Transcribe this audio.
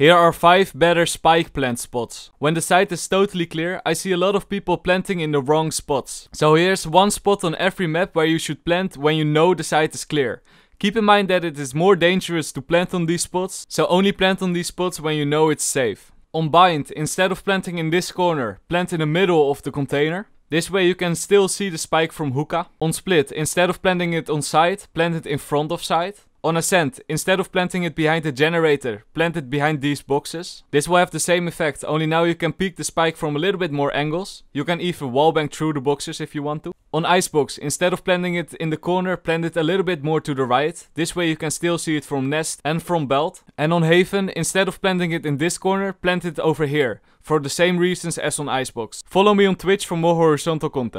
Here are 5 better spike plant spots. When the site is totally clear, I see a lot of people planting in the wrong spots. So here's one spot on every map where you should plant when you know the site is clear. Keep in mind that it is more dangerous to plant on these spots, so only plant on these spots when you know it's safe. On bind, instead of planting in this corner, plant in the middle of the container. This way you can still see the spike from hookah. On split, instead of planting it on site, plant it in front of site. On a instead of planting it behind the generator, plant it behind these boxes. This will have the same effect, only now you can peek the spike from a little bit more angles. You can even wallbang through the boxes if you want to. On icebox, instead of planting it in the corner, plant it a little bit more to the right. This way you can still see it from nest and from belt. And on haven, instead of planting it in this corner, plant it over here. For the same reasons as on icebox. Follow me on Twitch for more horizontal content.